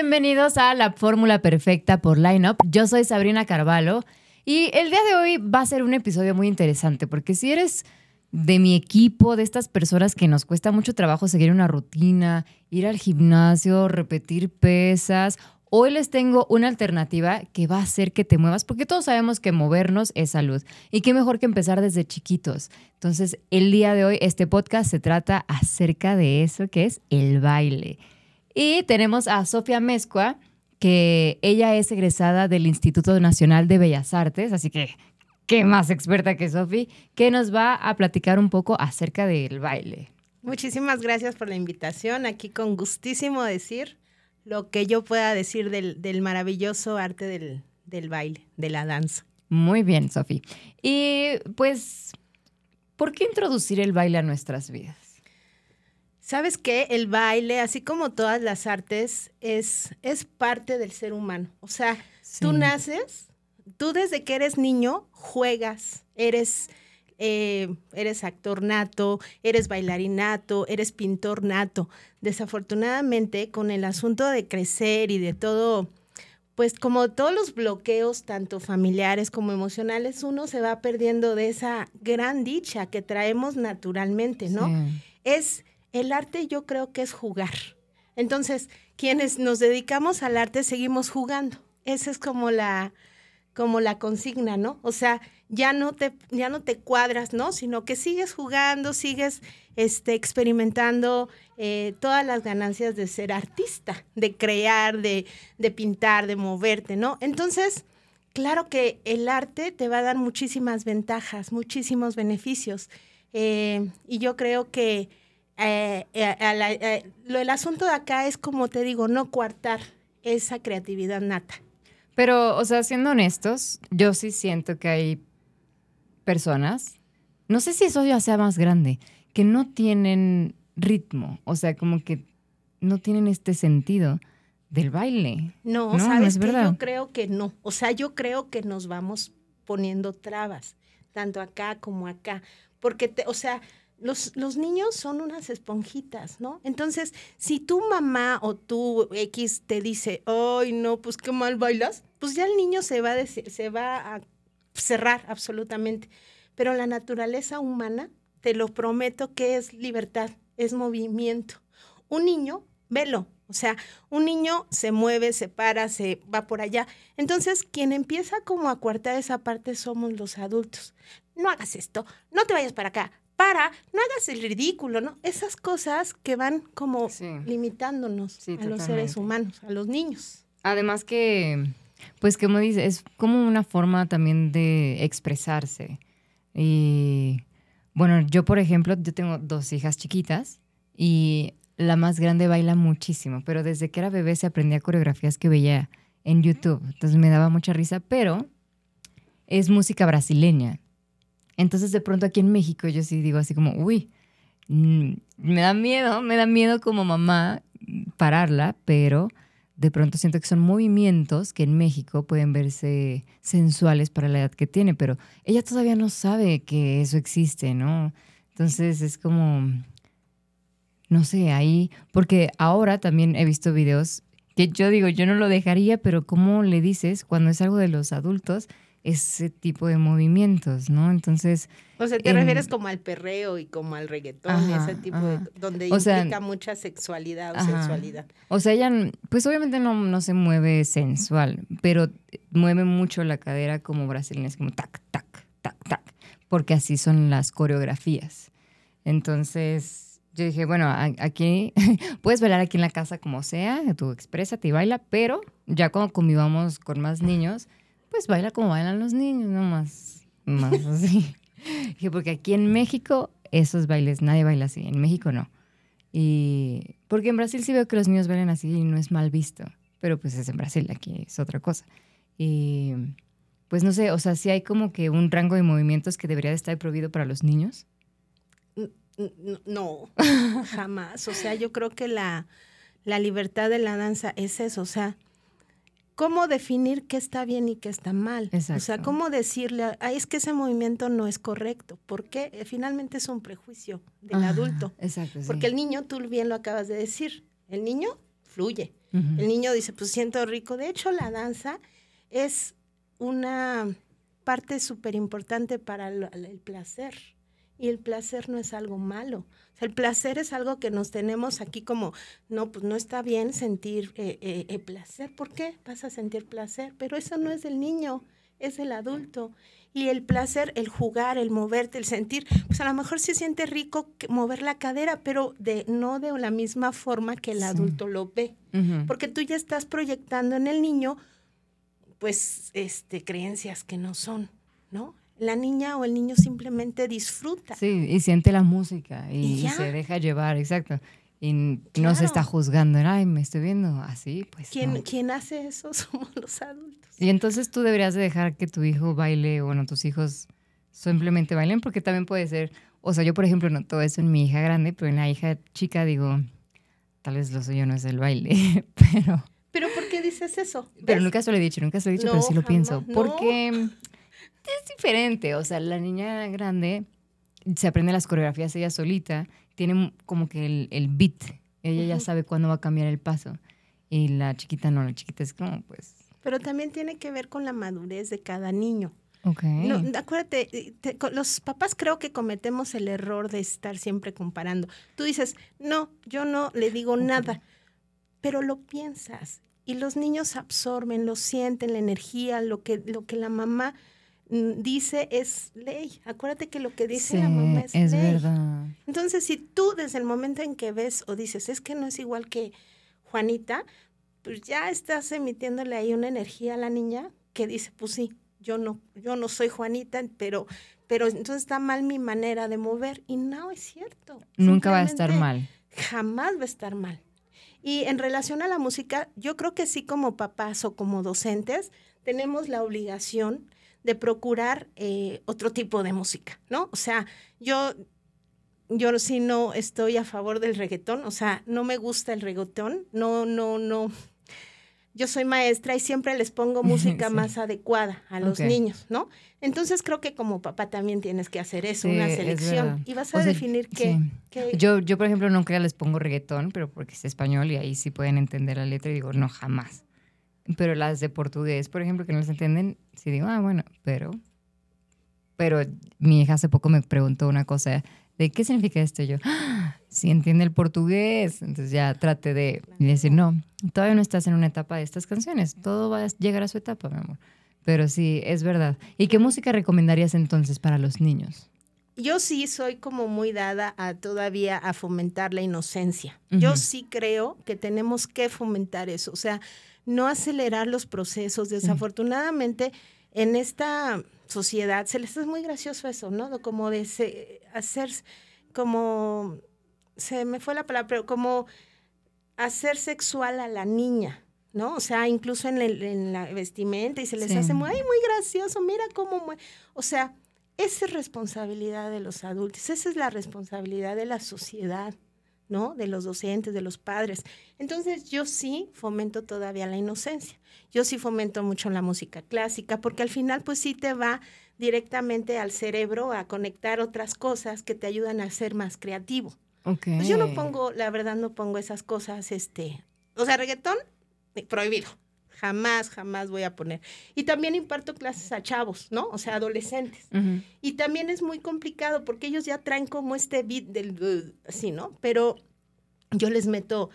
bienvenidos a La Fórmula Perfecta por Lineup. Yo soy Sabrina Carvalho y el día de hoy va a ser un episodio muy interesante porque si eres de mi equipo, de estas personas que nos cuesta mucho trabajo seguir una rutina, ir al gimnasio, repetir pesas, hoy les tengo una alternativa que va a hacer que te muevas porque todos sabemos que movernos es salud y qué mejor que empezar desde chiquitos. Entonces, el día de hoy este podcast se trata acerca de eso que es el baile. Y tenemos a Sofía Mezcua, que ella es egresada del Instituto Nacional de Bellas Artes, así que qué más experta que Sofi, que nos va a platicar un poco acerca del baile. Muchísimas gracias por la invitación. Aquí con gustísimo decir lo que yo pueda decir del, maravilloso arte del, baile, de la danza. Muy bien, Sofi. Y pues, ¿por qué introducir el baile a nuestras vidas? ¿Sabes qué? El baile, así como todas las artes, es, es parte del ser humano. O sea, tú naces, tú desde que eres niño juegas, eres... Eh, eres actor nato, eres bailarín nato, eres pintor nato. Desafortunadamente, con el asunto de crecer y de todo, pues como todos los bloqueos, tanto familiares como emocionales, uno se va perdiendo de esa gran dicha que traemos naturalmente, ¿no? Es el arte yo creo que es jugar. Entonces, quienes nos dedicamos al arte seguimos jugando. Esa es como la, como la consigna, ¿no? O sea, ya no te, ya no te cuadras, ¿no? Sino que sigues jugando, sigues este, experimentando eh, todas las ganancias de ser artista, de crear, de, pintar, de moverte, ¿no? Entonces, claro que el arte te va a dar muchísimas ventajas, muchísimos beneficios. Eh, y yo creo que eh, eh, eh, lo, el asunto de acá es, como te digo, no coartar esa creatividad nata. Pero, o sea, siendo honestos, yo sí siento que hay personas, no sé si eso ya sea más grande, que no tienen ritmo, o sea, como que no tienen este sentido del baile. No, sabes yo creo que no. O sea, yo creo que nos vamos poniendo trabas, tanto acá como acá. Porque, te, o sea, los, niños son unas esponjitas, ¿no? Entonces, si tu mamá o tu X te dice, ay, no, pues qué mal bailas, pues ya el niño se va a, se va a cerrar absolutamente. Pero la naturaleza humana, te lo prometo que es libertad, es movimiento. Un niño, velo, o sea, un niño se mueve, se para, se va por allá. Entonces, quien empieza como a coartar esa parte somos los adultos. No hagas esto, no te vayas para acá, para no hagas el ridículo, ¿no? Esas cosas que van como limitándonos a los seres humanos, a los niños. Además que, pues como dices, es como una forma también de expresarse. Y bueno, yo por ejemplo, yo tengo dos hijas chiquitas y la más grande baila muchísimo, pero desde que era bebé se aprendía coreografías que veía en YouTube, entonces me daba mucha risa, pero es música brasileña. Entonces de pronto aquí en México yo sí digo así como, uy, mm, me da miedo, me da miedo como mamá pararla, pero de pronto siento que son movimientos que en México pueden verse sensuales para la edad que tiene, pero ella todavía no sabe que eso existe, ¿no? Entonces es como, no sé, ahí, porque ahora también he visto videos que yo digo, yo no lo dejaría, pero ¿cómo le dices cuando es algo de los adultos? ese tipo de movimientos, ¿no? Entonces... O sea, te refieres em, como al perreo y como al reggaetón, ese tipo de... donde implica mucha sexualidad o sensualidad. O sea, ella, pues obviamente no, se mueve sensual, pero mueve mucho la cadera como brasileña, como tac, tac, tac, tac, porque así son las coreografías. Entonces... Yo dije, bueno, aquí puedes bailar aquí en la casa como sea, tú expresa, te baila, pero ya cuando convivamos con más niños, pues baila como bailan los niños, no más, así. porque aquí en México esos bailes, nadie baila así, en México no. Y porque en Brasil sí veo que los niños bailan así y no es mal visto, pero pues es en Brasil, aquí es otra cosa. Y pues no sé, o sea, sí hay como que un rango de movimientos que debería de estar prohibido para los niños. No, jamás. O sea, yo creo que la, la libertad de la danza es eso, o sea, cómo definir qué está bien y qué está mal. O sea, cómo decirle, es que ese movimiento no es correcto, porque eh, finalmente es un prejuicio del ah, adulto. Exacto. Porque el niño, tú bien lo acabas de decir, el niño fluye. El niño dice, pues siento rico. De hecho, la danza es una parte súper importante para el placer. Y el placer no es algo malo. el placer es algo que nos tenemos aquí como, no, pues no está bien sentir el eh, eh, eh, placer. ¿Por qué vas a sentir placer? Pero eso no es del niño, es del adulto. Y el placer, el jugar, el moverte, el sentir, pues a lo mejor se siente rico mover la cadera, pero de, no de la misma forma que el adulto lo ve. Porque tú ya estás proyectando en el niño, pues, este, creencias que no son, ¿no? la niña o el niño simplemente disfruta. Sí, y siente la música y, se deja llevar, exacto. Y no se está juzgando, ay, me estoy viendo así, pues. ¿Quién, hace eso? Somos los adultos. Y entonces tú deberías dejar que tu hijo baile, o bueno, tus hijos simplemente bailen, porque también puede ser, o sea, yo por ejemplo noto eso en mi hija grande, pero en la hija chica digo, tal vez lo suyo no es el baile, pero... ¿Pero por qué dices eso? Pero nunca se lo he dicho, nunca se lo he dicho, pero sí lo pienso. Porque es diferente. O sea, la niña grande se aprende las coreografías ella solita, tiene como que el, el beat. Ella ya sabe cuándo va a cambiar el paso. Y la chiquita no, la chiquita es como pues... Pero también tiene que ver con la madurez de cada niño. Okay. acuérdate, eh, los papás creo que cometemos el error de estar siempre comparando. Tú dices, no, yo no le digo nada, pero lo piensas y los niños absorben, lo sienten, la energía, lo que, lo que la mamá Mm, dice es ley. Acuérdate que lo que dice la mamá es, es Verdad. Entonces, si tú desde el momento en que ves o dices, es que no es igual que Juanita, pues ya estás emitiéndole ahí una energía a la niña que dice, pues sí, yo no, yo no soy Juanita, pero, pero entonces está mal mi manera de mover. Y no es cierto. Nunca va a estar mal. Jamás va a estar mal. Y en relación a la música, yo creo que sí como papás o como docentes tenemos la obligación de procurar eh, otro tipo de música, ¿no? O sea, yo, yo sí no estoy a favor del reggaetón, o sea, no me gusta el reggaetón, no, no, no. Yo soy maestra y siempre les pongo música más adecuada a los niños, ¿no? Entonces creo que como papá también tienes que hacer eso, una selección. y vas a definir qué, Yo, yo, por ejemplo, nunca les pongo reggaetón, pero porque es español y ahí sí pueden entender la letra y digo, no, jamás. Pero las de portugués, por ejemplo, que no las entienden, sí digo, ah, bueno, pero... Pero mi hija hace poco me preguntó una cosa, ¿de qué significa esto? yo, ah, si entiende el portugués. Entonces ya trate de decir, no, todavía no estás en una etapa de estas canciones, todo va a llegar a su etapa, mi amor. Pero sí, es verdad. ¿Y qué música recomendarías entonces para los niños? Yo sí soy como muy dada a todavía a fomentar la inocencia. Yo sí creo que tenemos que fomentar eso. O sea, no acelerar los procesos. Mm. Desafortunadamente, en esta sociedad se les es muy gracioso eso, ¿no? Como de se, hacer, como, se me fue la palabra, pero como hacer sexual a la niña. ¿no? O sea, incluso en, el, en, la vestimenta y se les hace muy, muy gracioso, mira cómo, o sea, esa es responsabilidad de los adultos, esa es la responsabilidad de la sociedad. ¿no? De los docentes, de los padres. Entonces yo sí fomento todavía la inocencia. Yo sí fomento mucho la música clásica porque al final pues sí te va directamente al cerebro a conectar otras cosas que te ayudan a ser más creativo. Okay. Pues, yo no pongo, la verdad no pongo esas cosas, este, o sea, reggaetón eh, prohibido. Jamás, jamás voy a poner. Y también imparto clases a chavos, ¿no? O sea, adolescentes. Y también es muy complicado porque ellos ya traen como este beat del uh, así, ¿no? Pero yo les meto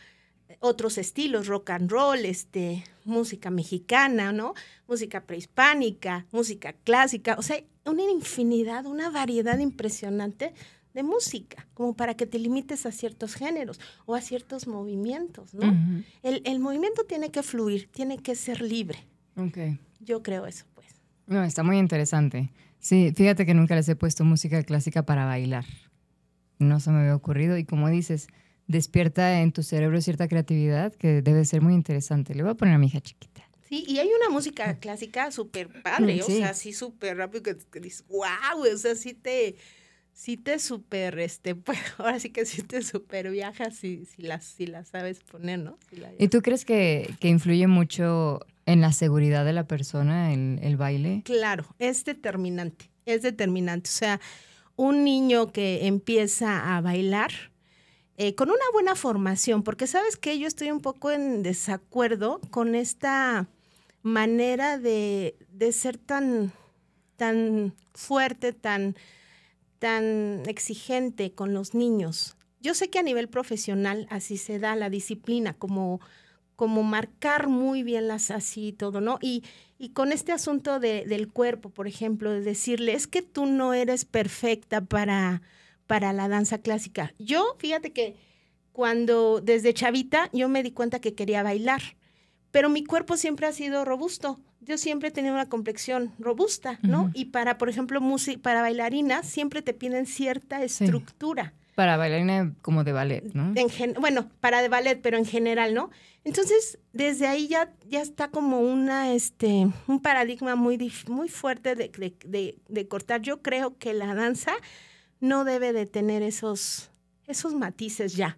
otros estilos, rock and roll, este, música mexicana, ¿no? Música prehispánica, música clásica, o sea, una infinidad, una variedad impresionante de música, como para que te limites a ciertos géneros o a ciertos movimientos, ¿no? el, movimiento tiene que fluir, tiene que ser libre. Okay. Yo creo eso, pues. No, está muy interesante. Sí, fíjate que nunca les he puesto música clásica para bailar. No se me había ocurrido. Y como dices, despierta en tu cerebro cierta creatividad que debe ser muy interesante. Le voy a poner a mi hija chiquita. Sí, y hay una música clásica súper padre, mm, o sea, así súper rápido que, te dices, wow, o sea, sí te si te super, este, pues, ahora sí que si te super viajas, si, si, si sabes poner, ¿no? ¿Y tú crees que, influye mucho en la seguridad de la persona en el baile? Claro, es determinante, es determinante. O sea, un niño que empieza a bailar, eh, con una buena formación, porque sabes que yo estoy un poco en desacuerdo con esta manera de, de ser tan, tan fuerte, tan tan exigente con los niños. Yo sé que a nivel profesional así se da la disciplina, como, como marcar muy bien las así y todo, ¿no? Y, con este asunto del cuerpo, por ejemplo, de decirle, es que tú no eres perfecta para, para la danza clásica. Yo, fíjate que cuando desde chavita yo me di cuenta que quería bailar pero mi cuerpo siempre ha sido robusto. Yo siempre he tenido una complexión robusta, ¿no? Y para, por ejemplo, para bailarinas siempre te piden cierta estructura. Para bailarina como de ballet, ¿no? bueno, para de ballet, pero en general, ¿no? Entonces, desde ahí ya, ya está como una, este, un paradigma muy, muy fuerte de, cortar. Yo creo que la danza no debe de tener esos, esos matices ya.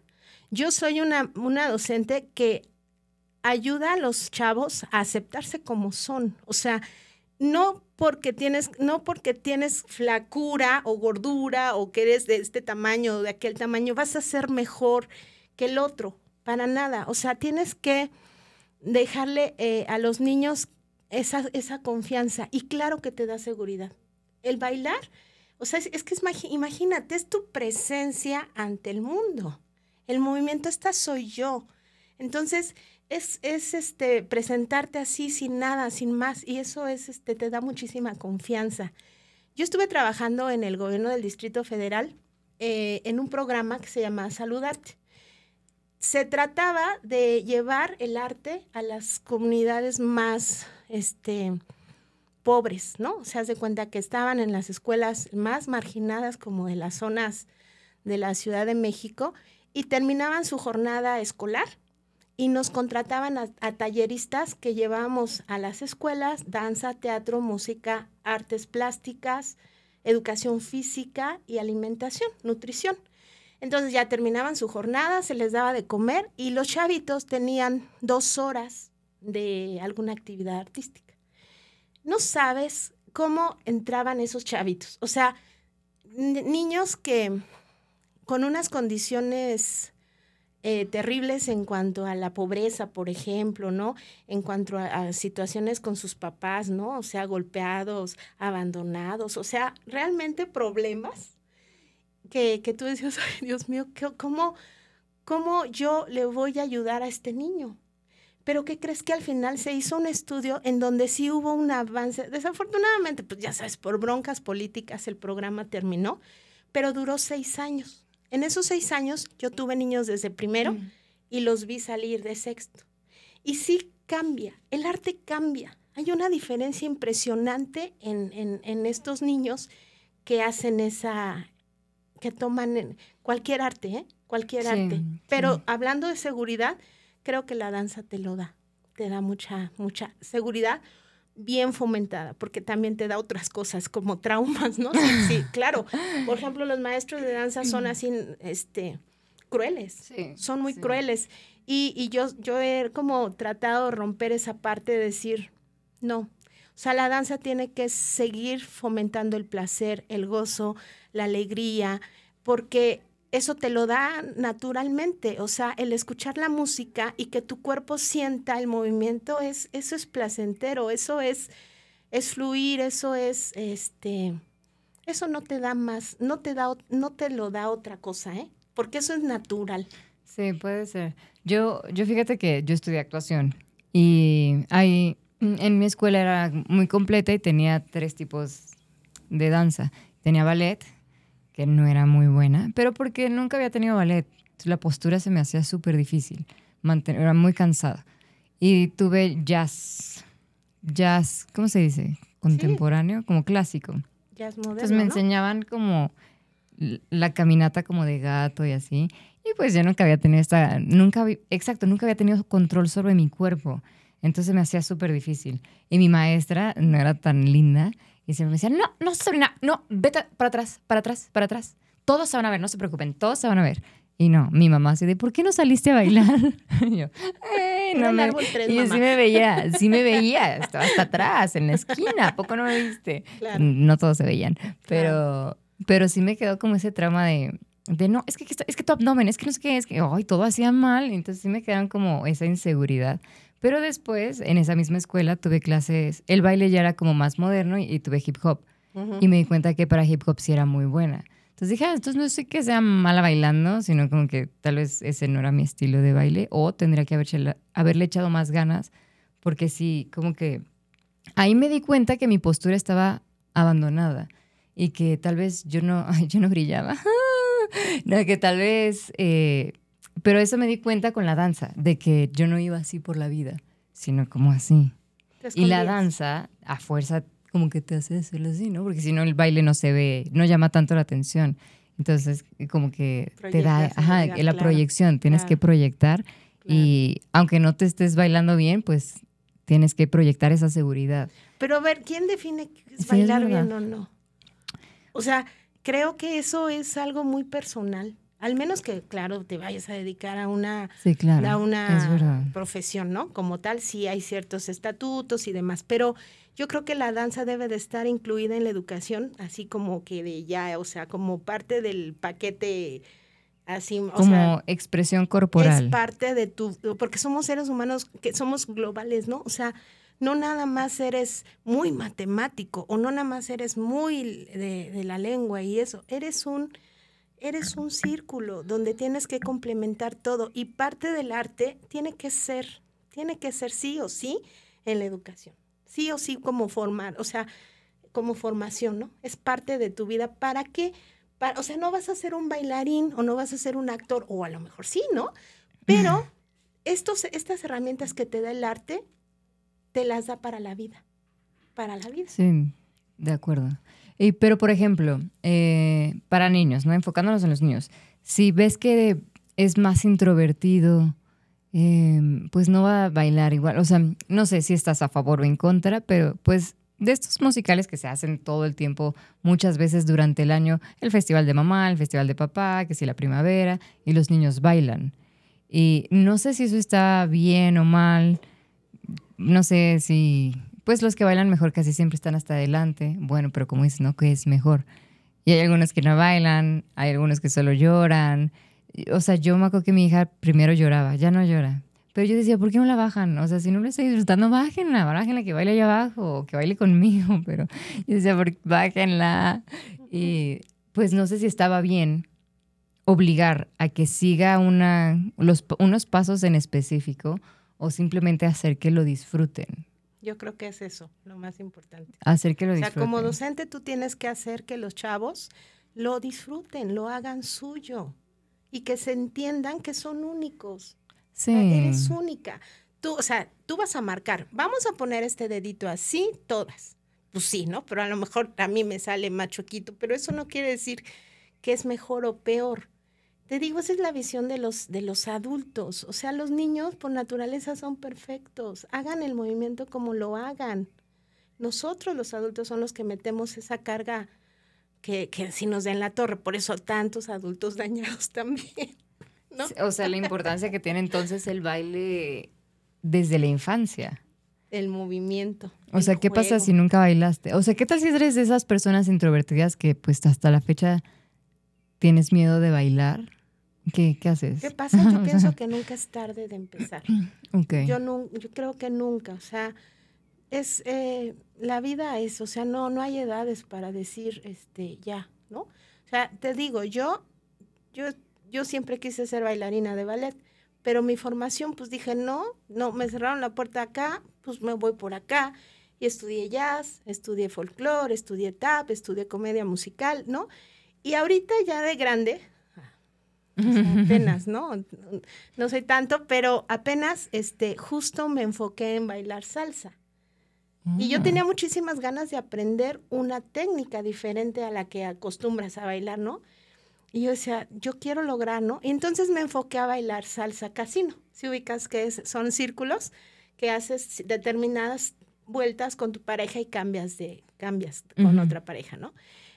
Yo soy una, una docente que ayuda a los chavos a aceptarse como son. O sea, no porque tienes, no porque tienes flacura o gordura o que eres de este tamaño o de aquel tamaño, vas a ser mejor que el otro, para nada. O sea, tienes que dejarle eh, a los niños esa, confianza y claro que te da seguridad. El bailar, o sea, es, que imagínate, es tu presencia ante el mundo. El movimiento, está soy yo. Entonces, es, este, presentarte así sin nada, sin más, y eso es, este, te da muchísima confianza. Yo estuve trabajando en el gobierno del Distrito Federal eh, en un programa que se llama Saludarte. Se trataba de llevar el arte a las comunidades más este, pobres, ¿no? se hace cuenta que estaban en las escuelas más marginadas como de las zonas de la Ciudad de México y terminaban su jornada escolar y nos contrataban a, talleristas que llevábamos a las escuelas, danza, teatro, música, artes plásticas, educación física y alimentación, nutrición. Entonces ya terminaban su jornada, se les daba de comer y los chavitos tenían dos horas de alguna actividad artística. No sabes cómo entraban esos chavitos, o sea, niños que con unas condiciones eh, terribles en cuanto a la pobreza, por ejemplo, ¿no? En cuanto a, situaciones con sus papás, ¿no? O sea, golpeados, abandonados, o sea, realmente problemas que, que tú decías, Dios mío, ¿cómo, ¿cómo yo le voy a ayudar a este niño? Pero ¿qué crees que al final se hizo un estudio en donde sí hubo un avance? Desafortunadamente, pues ya sabes, por broncas políticas el programa terminó, pero duró seis años. En esos seis años yo tuve niños desde primero mm. y los vi salir de sexto. Y sí cambia, el arte cambia. Hay una diferencia impresionante en, estos niños que hacen esa, que toman cualquier arte, ¿eh? cualquier arte. Pero hablando de seguridad, creo que la danza te lo da, te da mucha, mucha seguridad bien fomentada, porque también te da otras cosas como traumas, ¿no? Sí, claro. Por ejemplo, los maestros de danza son así, este, crueles, son muy crueles. Y, y, yo, yo he como tratado de romper esa parte de decir, no, o sea, la danza tiene que seguir fomentando el placer, el gozo, la alegría, porque eso te lo da naturalmente, o sea, el escuchar la música y que tu cuerpo sienta el movimiento, es, eso es placentero, eso es, es fluir, eso es, este, eso no te da más, no te, da, no te lo da otra cosa, ¿eh? Porque eso es natural. Sí, puede ser. Yo, yo fíjate que yo estudié actuación y ahí mm, en mi escuela era muy completa y tenía tres tipos de danza. Tenía ballet, que no era muy buena, pero porque nunca había tenido ballet. la postura se me hacía súper difícil, era muy cansada. Y tuve jazz, jazz, ¿cómo se dice? Contemporáneo, como clásico. Jazz moderno, Entonces me enseñaban como la caminata como de gato y así. Y pues yo nunca había tenido esta, nunca, exacto, nunca había tenido control sobre mi cuerpo. Entonces me hacía súper difícil. Y mi maestra no era tan linda y se me decían, no, no, Sabrina, no, vete para atrás, para atrás, para atrás. Todos se van a ver, no se preocupen, todos se van a ver. Y no, mi mamá así de, ¿por qué no saliste a bailar? y yo, ¡ay! no me... y yo sí me veía, sí me veía, estaba hasta atrás, en la esquina, poco no me viste? No todos se veían, pero, pero sí me quedó como ese trama de, de no, es que, es que tu abdomen, es que no sé qué, es que, ay, todo hacía mal. Entonces sí me quedan como esa inseguridad. Pero después, en esa misma escuela, tuve clases, el baile ya era como más moderno y, tuve hip hop. Y me di cuenta que para hip hop sí era muy buena. Entonces dije, ah, entonces no sé que sea mala bailando, sino como que tal vez ese no era mi estilo de baile o tendría que haber, haberle echado más ganas, porque sí, como que ahí me di cuenta que mi postura estaba abandonada y que tal vez yo no, yo no brillaba, no, que tal vez eh, pero eso me di cuenta con la danza, de que yo no iba así por la vida, sino como así. Y la danza, a fuerza, como que te hace hacerlo así, ¿no? Porque si no, el baile no se ve, no llama tanto la atención. Entonces, como que te da la proyección, tienes que proyectar. Y aunque no te estés bailando bien, pues tienes que proyectar esa seguridad. Pero a ver, ¿quién define que es bailar bien o no? O sea, creo que eso es algo muy personal. Al menos que, claro, te vayas a dedicar a una, una profesión, ¿no? Como tal, sí hay ciertos estatutos y demás, pero yo creo que la danza debe de estar incluida en la educación, así como que de ya, o sea, como parte del paquete así como expresión corporal. Es parte de tu porque somos seres humanos que somos globales, ¿no? O sea, no nada más eres muy matemático o no nada más eres muy de la lengua y eso, eres un eres un círculo donde tienes que complementar todo y parte del arte tiene que ser, tiene que ser sí o sí en la educación, sí o sí como formar, o sea, como formación, ¿no? Es parte de tu vida. ¿Para qué? Para, o sea, no vas a ser un bailarín o no vas a ser un actor, o a lo mejor sí, ¿no? Pero estos, estas herramientas que te da el arte, te las da para la vida, para la vida. Sí, de acuerdo pero, por ejemplo, eh, para niños, ¿no? Enfocándonos en los niños. Si ves que es más introvertido, em, pues no va a bailar igual. O sea, no sé si estás a favor o en contra, pero pues de estos musicales que se hacen todo el tiempo, muchas veces durante el año, el festival de mamá, el festival de papá, que si la primavera, y los niños bailan. Y no sé si eso está bien o mal, no sé si pues los que bailan mejor casi siempre están hasta adelante. Bueno, pero como dices, ¿no? Que es mejor. Y hay algunos que no bailan, hay algunos que solo lloran. O sea, yo me acuerdo que mi hija primero lloraba, ya no llora. Pero yo decía, ¿por qué no la bajan? O sea, si no le estoy disfrutando, bájenla, bájenla que baile allá abajo o que baile conmigo. Pero yo decía, bájenla. Y pues no sé si estaba bien obligar a que siga unos pasos en específico o simplemente hacer que lo disfruten. Yo creo que es eso, lo más importante. Hacer que lo disfruten. O sea, como docente tú tienes que hacer que los chavos lo disfruten, lo hagan suyo y que se entiendan que son únicos. Sí. eres única. Tú, o sea, tú vas a marcar, vamos a poner este dedito así, todas. Pues sí, ¿no? Pero a lo mejor a mí me sale más choquito pero eso no quiere decir que es mejor o peor. Te digo, esa es la visión de los, de los adultos. O sea, los niños por naturaleza son perfectos. Hagan el movimiento como lo hagan. Nosotros los adultos son los que metemos esa carga que, que si nos den la torre. Por eso tantos adultos dañados también. ¿no? O sea, la importancia que tiene entonces el baile desde la infancia. El movimiento. O sea, ¿qué pasa si nunca bailaste? O sea, ¿qué tal si eres de esas personas introvertidas que pues hasta la fecha tienes miedo de bailar? ¿Qué, ¿Qué, haces? ¿Qué pasa? Yo pienso que nunca es tarde de empezar. Okay. Yo, no, yo creo que nunca, o sea, es eh, la vida es, o sea, no, no hay edades para decir este ya, ¿no? O sea, te digo, yo, yo, yo siempre quise ser bailarina de ballet, pero mi formación, pues dije, no, no, me cerraron la puerta acá, pues me voy por acá. Y estudié jazz, estudié folclore, estudié tap, estudié comedia musical, ¿no? Y ahorita ya de grande, apenas, ¿no? No soy tanto, pero apenas, este, justo me enfoqué en bailar salsa. Y yo ah. tenía muchísimas ganas de aprender una técnica diferente a la que acostumbras a bailar, ¿no? Y yo decía, yo quiero lograr, ¿no? Y entonces me enfoqué a bailar salsa casino. Si ubicas que es, son círculos que haces determinadas vueltas con tu pareja y cambias de cambias con otra pareja, ¿no?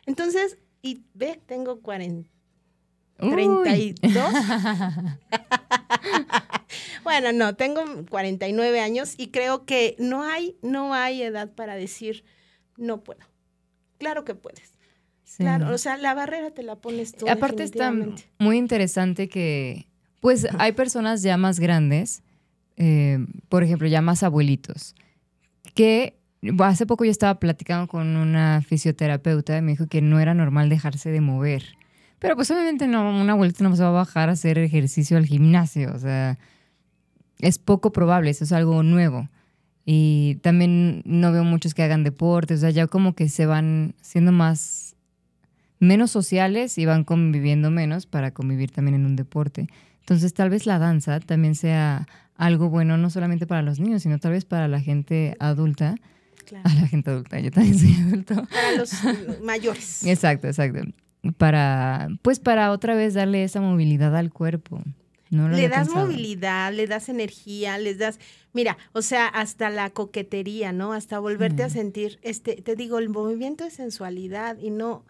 Entonces, y ve, tengo 40 ¿32? bueno, no, tengo 49 años y creo que no hay, no hay edad para decir no puedo. Claro que puedes. Claro, o sea, la barrera te la pones tú. Aparte está muy interesante que, pues, hay personas ya más grandes, eh, por ejemplo, ya más abuelitos, que hace poco yo estaba platicando con una fisioterapeuta y me dijo que no era normal dejarse de mover. Pero pues obviamente no, una abuelita no se va a bajar a hacer ejercicio al gimnasio, o sea, es poco probable, eso es algo nuevo. Y también no veo muchos que hagan deporte, o sea, ya como que se van siendo más, menos sociales y van conviviendo menos para convivir también en un deporte. Entonces tal vez la danza también sea algo bueno, no solamente para los niños, sino tal vez para la gente adulta. A ah, la gente adulta, yo también soy adulto. Para los mayores. exacto, exacto para, pues para otra vez darle esa movilidad al cuerpo. No le das movilidad, le das energía, les das, mira, o sea, hasta la coquetería, ¿no? Hasta volverte a sentir, este, te digo, el movimiento es sensualidad y no,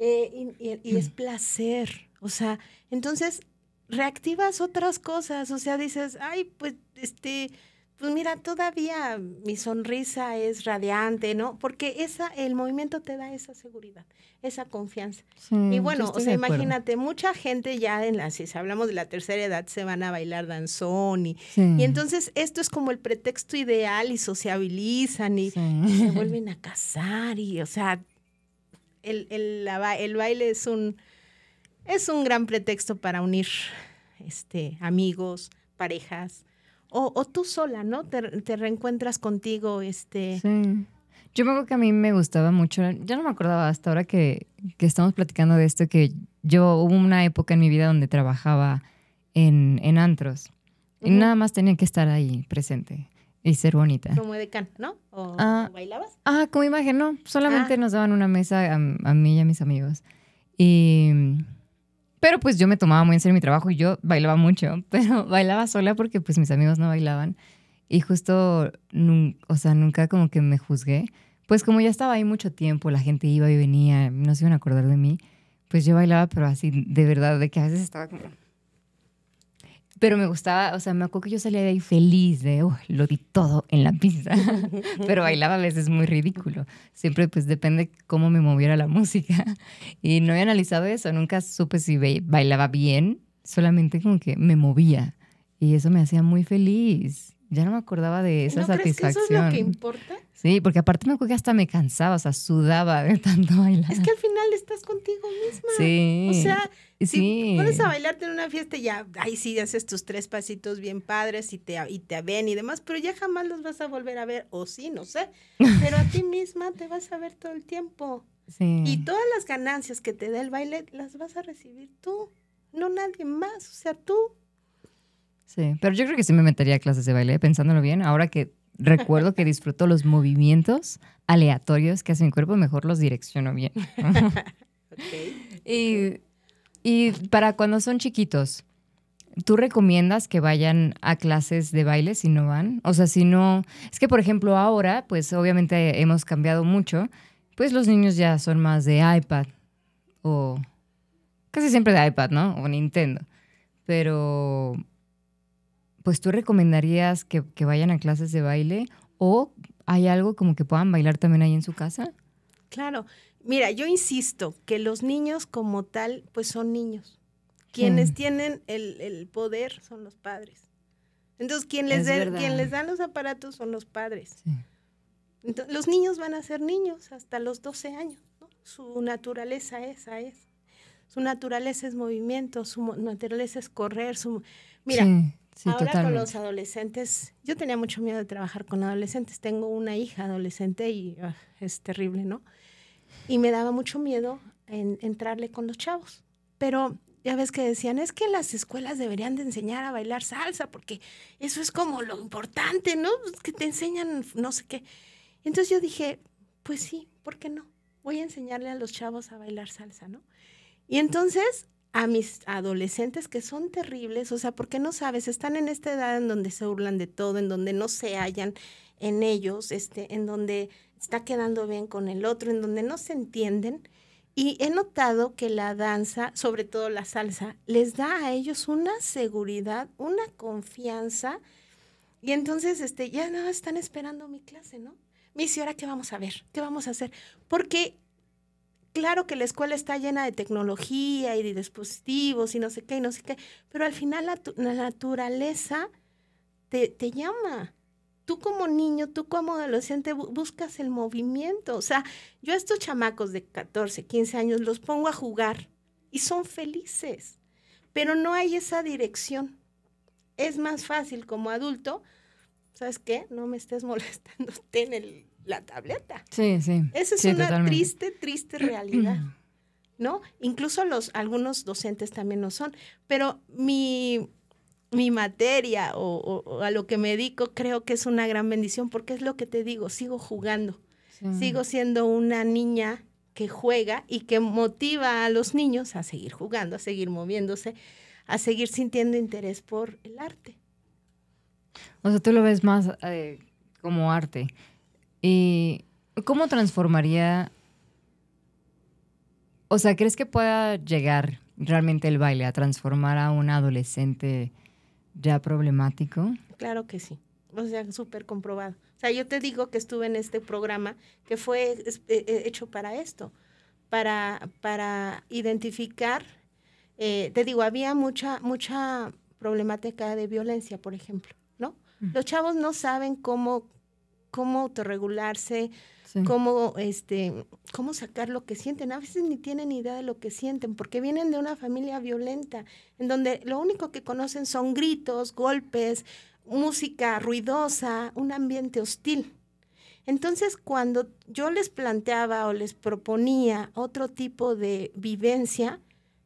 eh, y, es placer, o sea, entonces reactivas otras cosas, o sea, dices, ay, pues, este, pues mira, todavía mi sonrisa es radiante, ¿no? Porque esa, el movimiento te da esa seguridad, esa confianza. y bueno, o sea, imagínate, mucha gente ya en la, si hablamos de la tercera edad, se van a bailar danzón y, y entonces esto es como el pretexto ideal y sociabilizan y, se vuelven a casar y, o sea, el, baile es un, es un gran pretexto para unir este, amigos, parejas, o, tú sola, ¿no? Te, reencuentras contigo, este... Sí. Yo me acuerdo que a mí me gustaba mucho, ya no me acordaba hasta ahora que, que, estamos platicando de esto, que yo hubo una época en mi vida donde trabajaba en, en antros. Y nada más tenía que estar ahí presente y ser bonita. Como decán, ¿no? ¿O ah. bailabas? Ah, como imagen, no. Solamente ah. nos daban una mesa a, mí y a mis amigos. Y pero pues yo me tomaba muy en serio mi trabajo y yo bailaba mucho, pero bailaba sola porque pues mis amigos no bailaban. Y justo, o sea, nunca como que me juzgué. Pues como ya estaba ahí mucho tiempo, la gente iba y venía, no se iban a acordar de mí, pues yo bailaba, pero así, de verdad, de que a veces estaba como pero me gustaba, o sea, me acuerdo que yo salía de ahí feliz, de, lo di todo en la pista. Pero bailaba a veces muy ridículo. Siempre, pues, depende cómo me moviera la música. Y no he analizado eso. Nunca supe si bailaba bien, solamente como que me movía. Y eso me hacía muy feliz. Ya no me acordaba de esa satisfacción. eso es lo que importa? Sí, porque aparte me acuerdo que hasta me cansaba, o sea, sudaba ver tanto bailar. Es que al final estás contigo misma. Sí. O sea, si pones a bailarte en una fiesta, y ya, ahí sí haces tus tres pasitos bien padres y te, y te ven y demás, pero ya jamás los vas a volver a ver, o sí, no sé. Pero a ti misma te vas a ver todo el tiempo. Sí. Y todas las ganancias que te da el baile las vas a recibir tú, no nadie más, o sea, tú. Sí, pero yo creo que sí me metería a clases de baile, pensándolo bien, ahora que recuerdo que disfruto los movimientos aleatorios que hace mi cuerpo, mejor los direcciono bien. y, y, para cuando son chiquitos, ¿tú recomiendas que vayan a clases de baile si no van? O sea, si no, es que por ejemplo ahora, pues obviamente hemos cambiado mucho, pues los niños ya son más de iPad o casi siempre de iPad, ¿no? O Nintendo. Pero pues tú recomendarías que, vayan a clases de baile o hay algo como que puedan bailar también ahí en su casa? Claro, mira, yo insisto que los niños como tal, pues son niños. Quienes tienen el, poder son los padres. Entonces, quien les, les dan los aparatos son los padres. los niños van a ser niños hasta los 12 años. Su naturaleza esa es. Su naturaleza es movimiento, su naturaleza es correr. Su... Mira, Ahora con los adolescentes, yo tenía mucho miedo de trabajar con adolescentes. Tengo una hija adolescente y ah, es terrible, ¿no? Y me daba mucho miedo en entrarle con los chavos. Pero ya ves que decían, es que las escuelas deberían de enseñar a bailar salsa, porque eso es como lo importante, ¿no? Que te enseñan no sé qué. Entonces yo dije, pues sí, ¿por qué no? Voy a enseñarle a los chavos a bailar salsa, ¿no? Y entonces a mis adolescentes que son terribles, o sea, porque no sabes, están en esta edad en donde se burlan de todo, en donde no se hallan en ellos, este, en donde está quedando bien con el otro, en donde no se entienden. Y he notado que la danza, sobre todo la salsa, les da a ellos una seguridad, una confianza. Y entonces este, ya no están esperando mi clase, ¿no? Me dice, qué vamos a ver? ¿Qué vamos a hacer? Porque claro que la escuela está llena de tecnología y de dispositivos y no sé qué y no sé qué, pero al final la, naturaleza te, llama. Tú como niño, tú como adolescente buscas el movimiento. O sea, yo a estos chamacos de 14, 15 años los pongo a jugar y son felices, pero no hay esa dirección. Es más fácil como adulto, ¿sabes qué? No me estés molestando, en el la tableta. Sí, sí. Esa es una triste, triste realidad. ¿No? Incluso los, algunos docentes también no son. Pero mi, mi materia o, a lo que me dedico creo que es una gran bendición porque es lo que te digo, sigo jugando. Sigo siendo una niña que juega y que motiva a los niños a seguir jugando, a seguir moviéndose, a seguir sintiendo interés por el arte. O sea, tú lo ves más eh, como arte. ¿Y ¿Cómo transformaría? O sea, ¿crees que pueda llegar realmente el baile a transformar a un adolescente ya problemático? Claro que sí. O sea, súper comprobado. O sea, yo te digo que estuve en este programa que fue eh, eh, hecho para esto, para, para identificar, eh, te digo, había mucha, mucha problemática de violencia, por ejemplo, ¿no? Mm. Los chavos no saben cómo cómo autorregularse, cómo, este, cómo sacar lo que sienten. A veces ni tienen idea de lo que sienten porque vienen de una familia violenta, en donde lo único que conocen son gritos, golpes, música ruidosa, un ambiente hostil. Entonces, cuando yo les planteaba o les proponía otro tipo de vivencia,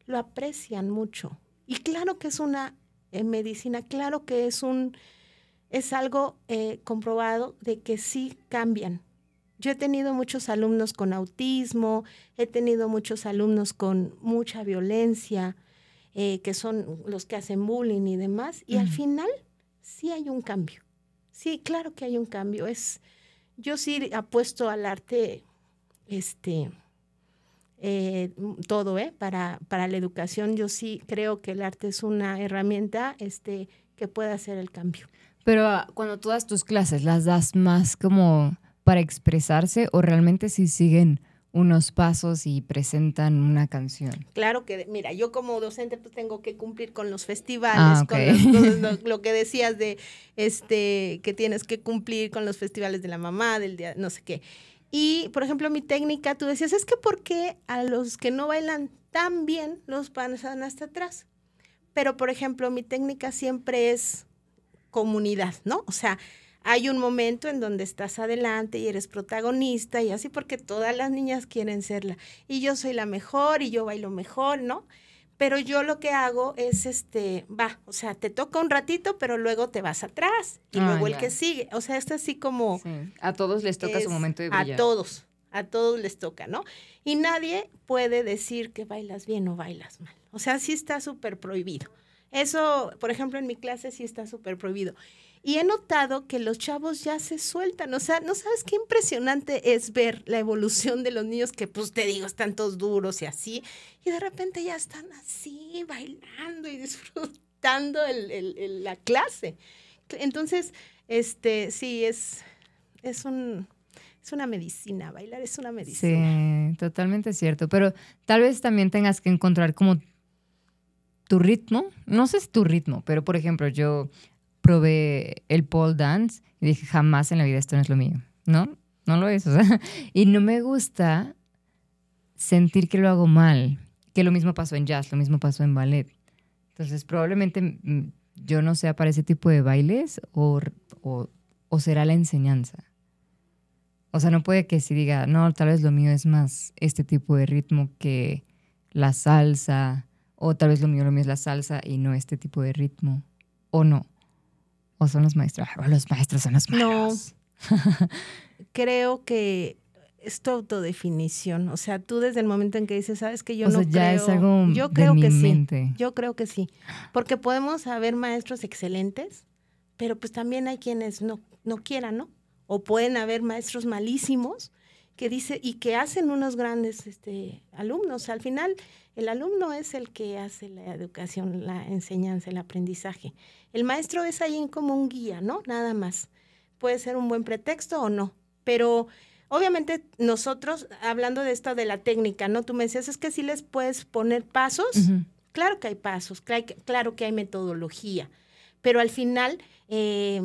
lo aprecian mucho. Y claro que es una eh, medicina, claro que es un es algo eh, comprobado de que sí cambian. Yo he tenido muchos alumnos con autismo, he tenido muchos alumnos con mucha violencia, eh, que son los que hacen bullying y demás, y al final sí hay un cambio. Sí, claro que hay un cambio. Es, yo sí apuesto al arte, este, eh, todo, Para, la educación, yo sí creo que el arte es una herramienta, este, que puede hacer el cambio. Pero ah, cuando todas tus clases, ¿las das más como para expresarse o realmente si siguen unos pasos y presentan una canción? Claro que, mira, yo como docente pues, tengo que cumplir con los festivales, ah, con, lo, que decías de este que tienes que cumplir con los festivales de la mamá, del día, no sé qué. Y, por ejemplo, mi técnica, tú decías, es que ¿por qué a los que no bailan tan bien los pasan hasta atrás? Pero, por ejemplo, mi técnica siempre es comunidad, ¿no? O sea, hay un momento en donde estás adelante y eres protagonista y así porque todas las niñas quieren serla. Y yo soy la mejor y yo bailo mejor, ¿no? Pero yo lo que hago es, este, va, o sea, te toca un ratito, pero luego te vas atrás y ah, luego el que sigue. O sea, esto así como... A todos les toca su momento de brillar. A todos, a todos les toca, ¿no? Y nadie puede decir que bailas bien o bailas mal. O sea, sí está súper prohibido. Eso, por ejemplo, en mi clase sí está súper prohibido. Y he notado que los chavos ya se sueltan. O sea, ¿no sabes qué impresionante es ver la evolución de los niños que, pues te digo, están todos duros y así? Y de repente ya están así, bailando y disfrutando la clase. Entonces, este, sí, es, es un, es una medicina, bailar es una medicina. Sí, totalmente cierto, pero tal vez también tengas que encontrar como tu ritmo, no sé si tu ritmo, pero por ejemplo, yo probé el pole dance y dije, jamás en la vida esto no es lo mío, ¿no? No lo es, y no me gusta sentir que lo hago mal, que lo mismo pasó en jazz, lo mismo pasó en ballet. Entonces, probablemente mm, yo no sea para ese tipo de bailes o, o será la enseñanza. O sea, no puede que si diga, no, tal vez lo mío es más este tipo de ritmo que la salsa, o tal vez lo mío, lo mío es la salsa y no este tipo de ritmo, o no, o son los maestros, o los maestros son los maestros No, creo que es tu autodefinición, o sea, tú desde el momento en que dices, sabes que yo no ya creo, es yo creo que sí, yo creo que sí, porque podemos haber maestros excelentes, pero pues también hay quienes no, no quieran, ¿no? O pueden haber maestros malísimos que dice y que hacen unos grandes este, alumnos. Al final, el alumno es el que hace la educación, la enseñanza, el aprendizaje. El maestro es ahí como un guía, ¿no? Nada más. Puede ser un buen pretexto o no, pero obviamente nosotros, hablando de esto de la técnica, ¿no? Tú me decías, es que sí les puedes poner pasos. Claro que hay pasos, claro que hay metodología, pero al final, eh,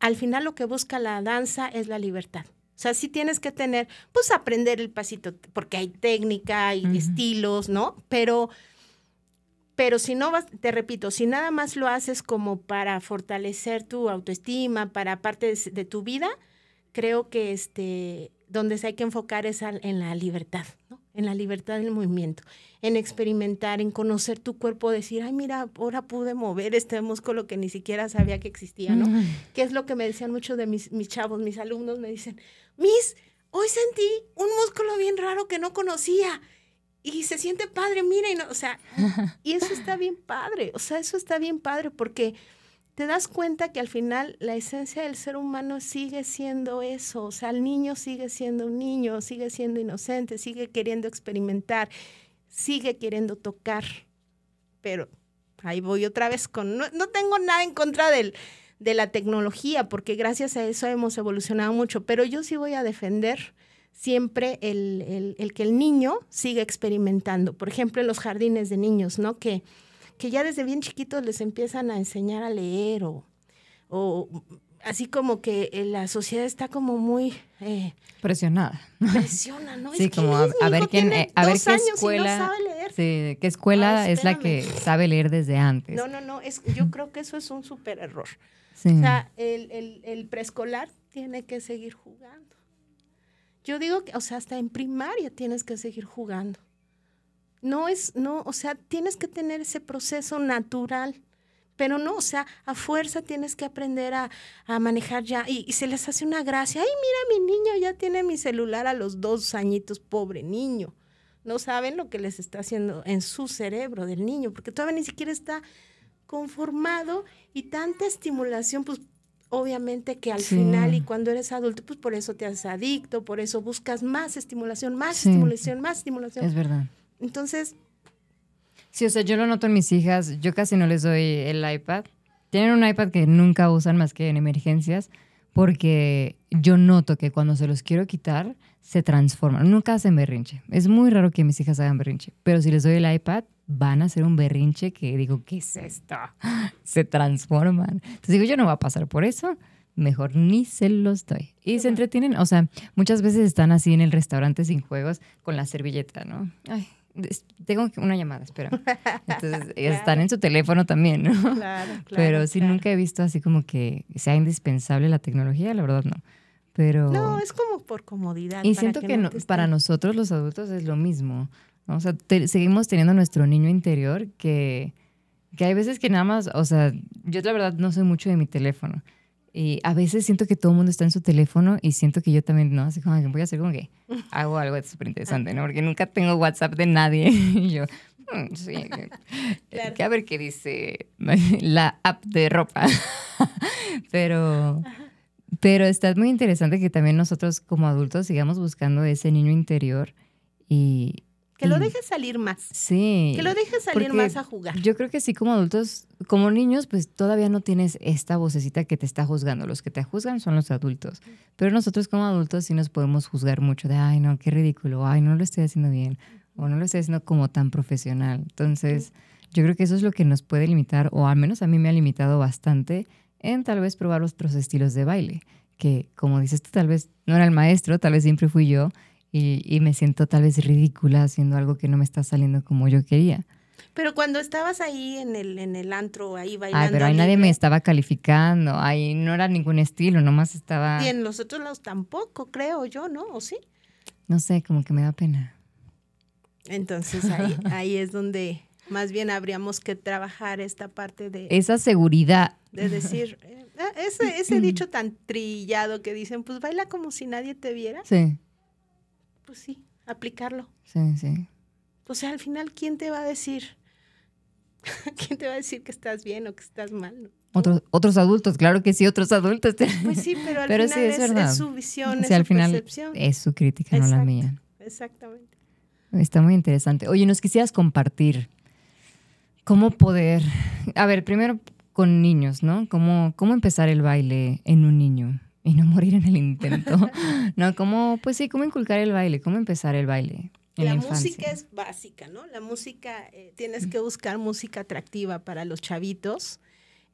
al final lo que busca la danza es la libertad o sea, sí tienes que tener, pues aprender el pasito, porque hay técnica, hay estilos, ¿no? Pero, pero si no vas, te repito, si nada más lo haces como para fortalecer tu autoestima, para parte de, tu vida, creo que este, donde se hay que enfocar es en la libertad, ¿no? En la libertad del movimiento, en experimentar, en conocer tu cuerpo, decir, ay, mira, ahora pude mover este músculo que ni siquiera sabía que existía, ¿no? Que es lo que me decían muchos de mis chavos, mis alumnos, me dicen, Miss, hoy sentí un músculo bien raro que no conocía y se siente padre, mira, y no, o sea, y eso está bien padre, o sea, eso está bien padre porque te das cuenta que al final la esencia del ser humano sigue siendo eso, o sea, el niño sigue siendo un niño, sigue siendo inocente, sigue queriendo experimentar, sigue queriendo tocar, pero ahí voy otra vez con, no, no tengo nada en contra del de la tecnología, porque gracias a eso hemos evolucionado mucho, pero yo sí voy a defender siempre el, que el niño siga experimentando, por ejemplo, en los jardines de niños, ¿no? Que, que ya desde bien chiquitos les empiezan a enseñar a leer o así como que eh, la sociedad está como muy eh, presionada. Presiona, ¿no? Sí, como a, ver quién, eh, a ver qué escuela, sabe leer. Sí, qué escuela es la que sabe leer desde antes. No, no, no, yo creo que eso es un súper error. O sea, el, el preescolar tiene que seguir jugando. Yo digo que, o sea, hasta en primaria tienes que seguir jugando. No es, no, o sea, tienes que tener ese proceso natural pero no, o sea, a fuerza tienes que aprender a, manejar ya. Y, se les hace una gracia. Ay, mira, mi niño ya tiene mi celular a los dos añitos, pobre niño. No saben lo que les está haciendo en su cerebro del niño, porque todavía ni siquiera está conformado y tanta estimulación, pues obviamente que al final y cuando eres adulto, pues por eso te haces adicto, por eso buscas más estimulación, más estimulación, más estimulación. Es verdad. Entonces, Sí, o sea, yo lo noto en mis hijas, yo casi no les doy el iPad. Tienen un iPad que nunca usan más que en emergencias, porque yo noto que cuando se los quiero quitar, se transforman. Nunca hacen berrinche. Es muy raro que mis hijas hagan berrinche, pero si les doy el iPad, van a hacer un berrinche que digo, ¿qué es esto? Se transforman. Entonces digo, yo no voy a pasar por eso mejor ni se los doy. Y se entretienen, o sea, muchas veces están así en el restaurante sin juegos con la servilleta, ¿no? Ay, tengo una llamada, espera. Entonces, están en su teléfono también, ¿no? Claro, claro Pero sí, nunca he visto así como que sea indispensable la tecnología, la verdad no. Pero... No, es como por comodidad. Y siento que, para nosotros los adultos es lo mismo. ¿no? O sea, seguimos teniendo nuestro niño interior que, que hay veces que nada más, o sea, yo la verdad no soy mucho de mi teléfono. Y a veces siento que todo el mundo está en su teléfono y siento que yo también, no, así como que voy a hacer como que hago algo súper interesante, ¿no? Porque nunca tengo WhatsApp de nadie. y yo, mm, sí. Eh, que a ver qué dice la app de ropa. pero, pero está muy interesante que también nosotros como adultos sigamos buscando ese niño interior y, que lo mm. dejes salir más. Sí. Que lo dejes salir más a jugar. Yo creo que sí, como adultos, como niños, pues todavía no tienes esta vocecita que te está juzgando. Los que te juzgan son los adultos. Pero nosotros como adultos sí nos podemos juzgar mucho de, ay, no, qué ridículo, ay, no lo estoy haciendo bien, o no lo estoy haciendo como tan profesional. Entonces, yo creo que eso es lo que nos puede limitar, o al menos a mí me ha limitado bastante en tal vez probar otros estilos de baile, que como dices tú, tal vez no era el maestro, tal vez siempre fui yo, y, me siento tal vez ridícula haciendo algo que no me está saliendo como yo quería. Pero cuando estabas ahí en el, en el antro, ahí bailando. Ay, pero ahí nadie me estaba calificando, ahí no era ningún estilo, nomás estaba. Y en los otros lados tampoco, creo yo, ¿no? ¿O sí? No sé, como que me da pena. Entonces ahí, ahí es donde más bien habríamos que trabajar esta parte de... Esa seguridad. De decir, ah, ese, ese dicho tan trillado que dicen, pues baila como si nadie te viera. Sí pues sí, aplicarlo. Sí, sí. O sea, al final, ¿quién te va a decir? ¿Quién te va a decir que estás bien o que estás mal? Otros, otros adultos, claro que sí, otros adultos. Pues sí, pero al final es, es, su visión, es su Es su crítica, no la mía. Exactamente. Está muy interesante. Oye, nos quisieras compartir cómo poder. A ver, primero con niños, ¿no? ¿Cómo, cómo empezar el baile en un niño? y no morir en el intento. no, cómo, pues sí, cómo inculcar el baile, cómo empezar el baile. la, música es básica, ¿no? La música, eh, tienes que buscar música atractiva para los chavitos.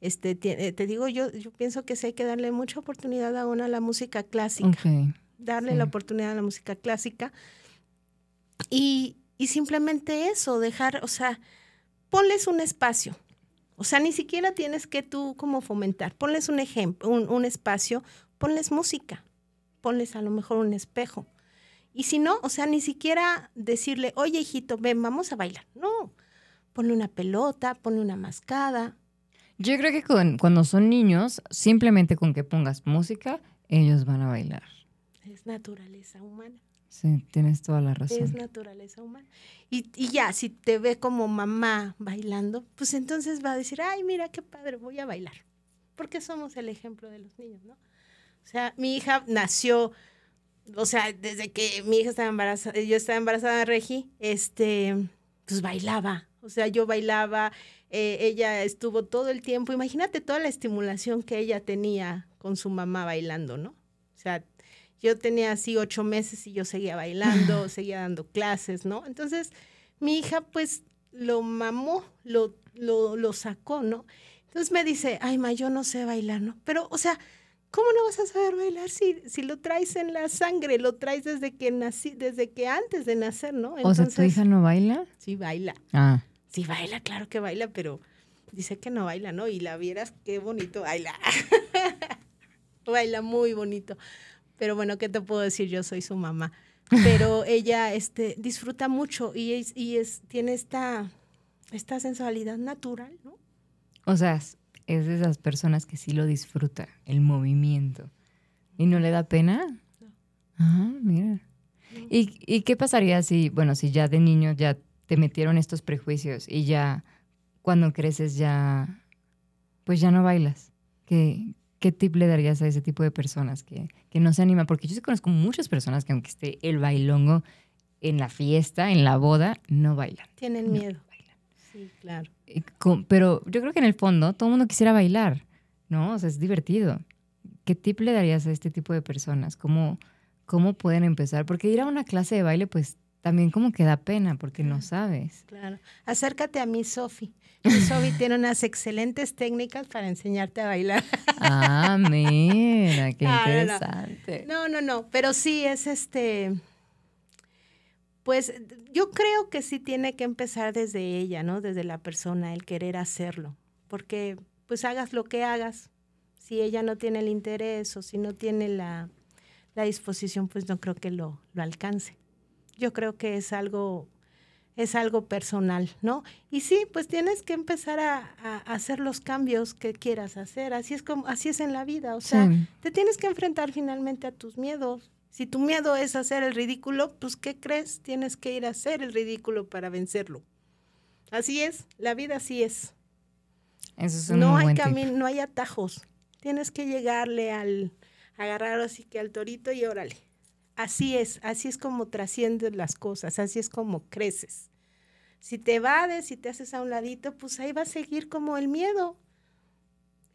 Este, eh, te, digo, yo, yo pienso que sí hay que darle mucha oportunidad a una a la música clásica. Darle la oportunidad a la música clásica. Y, y simplemente eso, dejar, o sea, ponles un espacio. O sea, ni siquiera tienes que tú como fomentar. Ponles un ejemplo, un, espacio, ponles música, ponles a lo mejor un espejo. Y si no, o sea, ni siquiera decirle, oye hijito, ven, vamos a bailar. No, ponle una pelota, ponle una mascada. Yo creo que cuando son niños, simplemente con que pongas música, ellos van a bailar. Es naturaleza humana. Sí, tienes toda la razón. Es naturaleza humana. Y, ya, si te ve como mamá bailando, pues entonces va a decir, ay, mira qué padre, voy a bailar. Porque somos el ejemplo de los niños, ¿no? O sea, mi hija nació, o sea, desde que mi hija estaba embarazada, yo estaba embarazada de Regi, este, pues bailaba. O sea, yo bailaba, eh, ella estuvo todo el tiempo. Imagínate toda la estimulación que ella tenía con su mamá bailando, ¿no? O sea, yo tenía así ocho meses y yo seguía bailando, seguía dando clases, ¿no? Entonces, mi hija pues lo mamó, lo, lo, sacó, ¿no? Entonces me dice, ay, ma, yo no sé bailar, ¿no? Pero, o sea, ¿cómo no vas a saber bailar si, lo traes en la sangre, lo traes desde que nací, desde que antes de nacer, ¿no? Entonces, o sea, ¿tu hija no baila? Sí, baila. Ah. Sí, baila, claro que baila, pero dice que no baila, ¿no? Y la vieras, qué bonito baila. baila muy bonito. Pero bueno, ¿qué te puedo decir? Yo soy su mamá. Pero ella este, disfruta mucho y, y es, tiene esta, esta sensualidad natural, ¿no? O sea, es de esas personas que sí lo disfruta, el movimiento. ¿Y no le da pena? No. Ajá, mira. ¿Y, qué pasaría si, bueno, si ya de niño ya te metieron estos prejuicios y ya cuando creces ya, pues ya no bailas? ¿Qué, ¿qué tip le darías a ese tipo de personas que, no se animan? Porque yo sí conozco muchas personas que aunque esté el bailongo en la fiesta, en la boda, no bailan. Tienen miedo. Sí, claro. Pero yo creo que en el fondo todo el mundo quisiera bailar, ¿no? O sea, es divertido. ¿Qué tip le darías a este tipo de personas? ¿Cómo, cómo pueden empezar? Porque ir a una clase de baile, pues también como que da pena porque no sabes. Claro. Acércate a mí, Sofi. Sobi tiene unas excelentes técnicas para enseñarte a bailar. Ah, mira, qué ah, interesante. No. no, no, pero sí es este, pues yo creo que sí tiene que empezar desde ella, ¿no? Desde la persona, el querer hacerlo, porque pues hagas lo que hagas, si ella no tiene el interés o si no tiene la, disposición, pues no creo que lo alcance. Yo creo que es algo es algo personal, ¿no? Y sí, pues tienes que empezar a, hacer los cambios que quieras hacer. Así es como, así es en la vida. O sea, te tienes que enfrentar finalmente a tus miedos. Si tu miedo es hacer el ridículo, pues ¿qué crees? Tienes que ir a hacer el ridículo para vencerlo. Así es, la vida así es. no hay camino, no hay atajos. Tienes que llegarle al, agarrar así que al torito y órale. Así es, así es como trasciendes las cosas, así es como creces. Si te evades, si te haces a un ladito, pues ahí va a seguir como el miedo.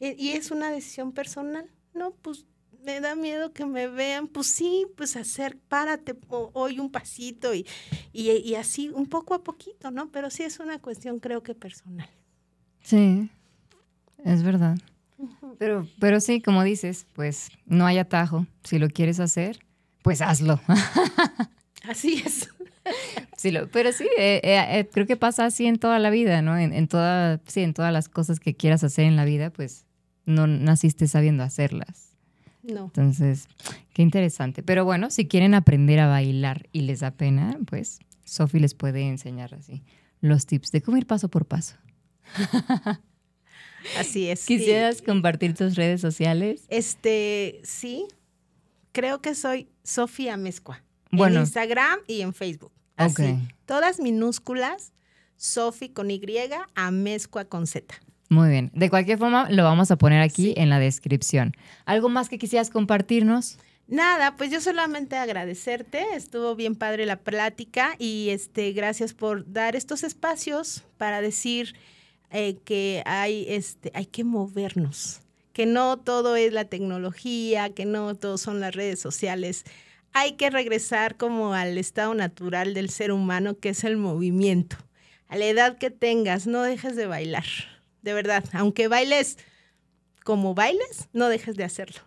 E, y es una decisión personal. No, pues me da miedo que me vean. Pues sí, pues hacer, párate hoy un pasito y, y, y así un poco a poquito, ¿no? Pero sí es una cuestión creo que personal. Sí, es verdad. Pero, pero sí, como dices, pues no hay atajo. Si lo quieres hacer, pues hazlo. Así es sí, pero sí, eh, eh, eh, creo que pasa así en toda la vida, ¿no? En, sí, en todas las cosas que quieras hacer en la vida, pues no naciste sabiendo hacerlas. No. Entonces, qué interesante. Pero bueno, si quieren aprender a bailar y les da pena, pues Sofi les puede enseñar así los tips de cómo ir paso por paso. Así es. ¿Quisieras compartir tus redes sociales? Este, sí. Creo que soy Sofía Mezcua. Bueno. En Instagram y en Facebook. Así, todas minúsculas, Sofi con Y, Amezcua con Z. Muy bien. De cualquier forma, lo vamos a poner aquí en la descripción. ¿Algo más que quisieras compartirnos? Nada, pues yo solamente agradecerte, estuvo bien padre la plática y este gracias por dar estos espacios para decir eh, que hay este hay que movernos, que no todo es la tecnología, que no todo son las redes sociales, hay que regresar como al estado natural del ser humano, que es el movimiento. A la edad que tengas, no dejes de bailar. De verdad, aunque bailes como bailes, no dejes de hacerlo.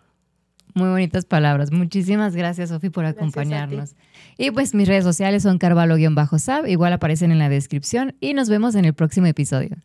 Muy bonitas palabras. Muchísimas gracias, Sofi, por acompañarnos. Y pues mis redes sociales son carvalo sab igual aparecen en la descripción y nos vemos en el próximo episodio.